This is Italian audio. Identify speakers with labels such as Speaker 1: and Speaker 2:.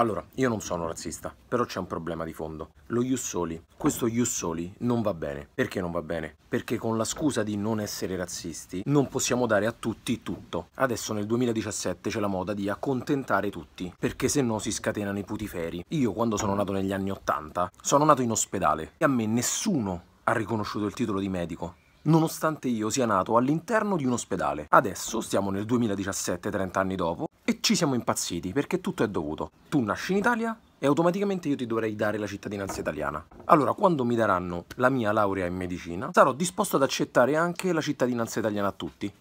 Speaker 1: Allora, io non sono razzista, però c'è un problema di fondo. Lo Jussoli, questo Jussoli non va bene. Perché non va bene? Perché con la scusa di non essere razzisti non possiamo dare a tutti tutto. Adesso nel 2017 c'è la moda di accontentare tutti, perché se no si scatenano i putiferi. Io quando sono nato negli anni 80 sono nato in ospedale e a me nessuno ha riconosciuto il titolo di medico nonostante io sia nato all'interno di un ospedale. Adesso siamo nel 2017, 30 anni dopo, e ci siamo impazziti perché tutto è dovuto. Tu nasci in Italia e automaticamente io ti dovrei dare la cittadinanza italiana. Allora, quando mi daranno la mia laurea in medicina, sarò disposto ad accettare anche la cittadinanza italiana a tutti.